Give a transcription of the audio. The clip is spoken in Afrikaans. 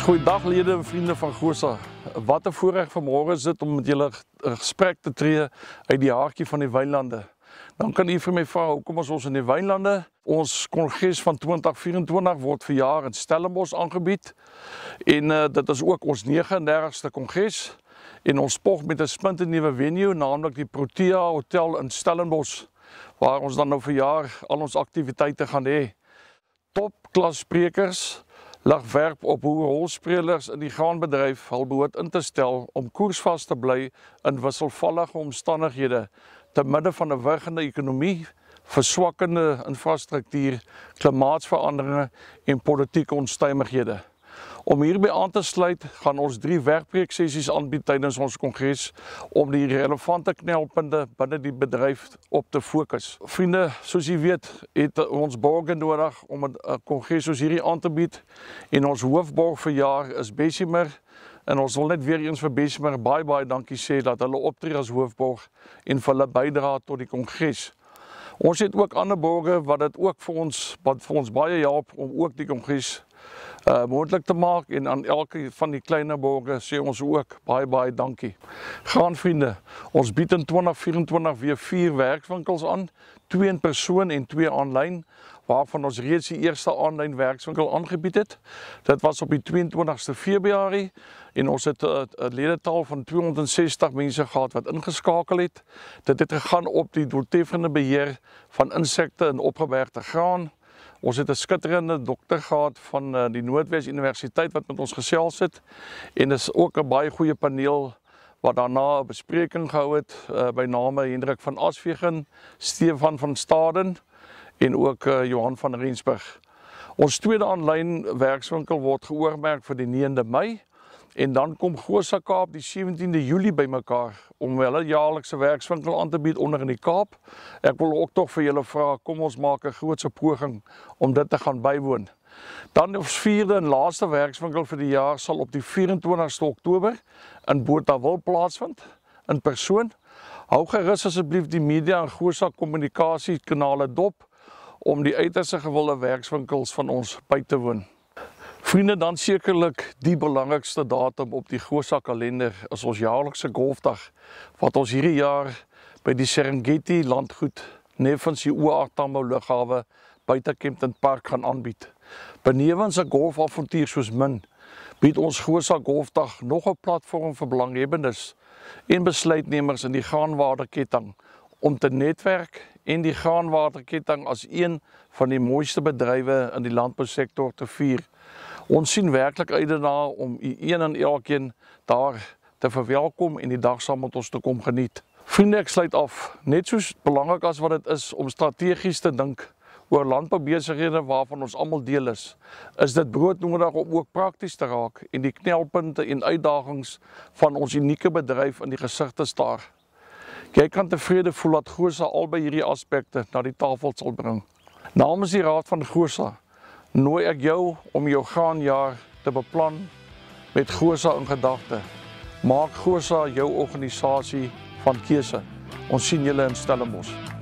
Goeiedag lede en vriende van Gosa. Wat 'n voorreg vanmôre is dit om met julle 'n gesprek te tree uit die hartjie van die weilande. Dan kan u vir my vra hoekom ons ons in die weilande. Ons kongres van 2024 word vir jaar in Stellenbosch aangebied. En uh, dit is ook ons 39ste kongres en ons pog met 'n splinte nuwe venue, naamlik die Protea Hotel in Stellenbosch waar ons dan nou vir jaar al ons aktiwiteite gaan hê. Topklassprekers lag werp op hoe rolspelers in die graanbedryf hul behoort in te stel om koersvas te bly in wisselvallige omstandighede te midde van 'n wigende ekonomie, verswakkende infrastruktuur, klimaatsveranderinge en politieke onstuimighede. Om hierby aan te sluit, gaan ons drie werkpreeksessies aanbied tydens ons kongres om die relevante knelpunte binne die bedryf op te fokus. Vriende, soos u weet, het ons borg nodig om 'n eh, kongres soos hierdie aan te bied en ons hoofborg vir jaar is Bessemer en ons wil net weer eens vir Bessemer baie baie dankie sê dat hulle optree as hoofborg en vir hulle bydra tot die kongres. Ons het ook ander borgers wat dit ook vir ons wat vir ons baie help om ook die kongres uh, moontlik te maak en aan elke van die kleiner borgers sê ons ook baie baie dankie. Gaan vriende, ons bied in 2024 weer vier werkswinkels aan, twee in persoon en twee aanlyn waarvan ons reeds die eerste aanlyn werkswinkel aangebied het. Dit was op die 22ste Februarie en ons het 'n uh, ledetaal van 260 mense gehad wat ingeskakel het. Dit het gegaan op die doeltreffende beheer van insekte en opgewerkte graan. Ons het 'n skitterende dokter gehad van eh, die Noordwes Universiteit wat met ons gesels het en dis ook 'n baie goeie paneel wat daarna 'n bespreking gehou het eh, by name Hendrik van Asvegen, Stefan van Staden en ook eh, Johan van Rensburg. Ons tweede aanlyn werkswinkel word geoormerk vir die 9de Mei. En dan kom Gosa Kaap die 17de Julie bymekaar om hulle jaarlikse werkswinkel aan te bied onder in die Kaap. Ek wil ook tog vir julle vra, kom ons maak 'n grootse poging om dit te gaan bywoon. Dan ons vierde en laaste werkswinkel vir die jaar sal op die 24ste Oktober in Botawil plaasvind in persoon. Hou gerus asseblief die media en Gosa kommunikasie kanale dop om die uiterste gewilde werkswinkels van ons by te woon. Vriende, dan sekerlik die belangrikste datum op die Gosa kalender is ons jaarlikse golfdag wat ons hierdie jaar by die Serengeti landgoed Neffens die Oortambo lughawe buite Kempton Park gaan aanbied. Benewens 'n golfavontuur soos min, bied ons Gosa golfdag nog 'n platform vir belanghebbendes en besluitnemers in die Gaanwaterketting om te netwerk en die Gaanwaterketting as een van die mooiste bedrywe in die landbousektor te vier. Ons sien werklik uit daarna om u een en elkeen daar te verwelkom en die dag saam met ons te kom geniet. Vriende, ek sluit af. Net so belangrik as wat dit is om strategies te dink oor landboubesighede waarvan ons almal deel is, is dit broodnodig om ook prakties te raak en die knelpunte en uitdagings van ons unieke bedryf in die gesig te staar. Jy kan tevrede voel dat Gosa albei hierdie aspekte na die tafel sal bring. Namens die Raad van Gosa nooi ek jou om jou gaanjaar te beplan met Gosa in gedagte. Maak Gosa jou organisasie van keuse. Ons sien julle in Stellenbosch.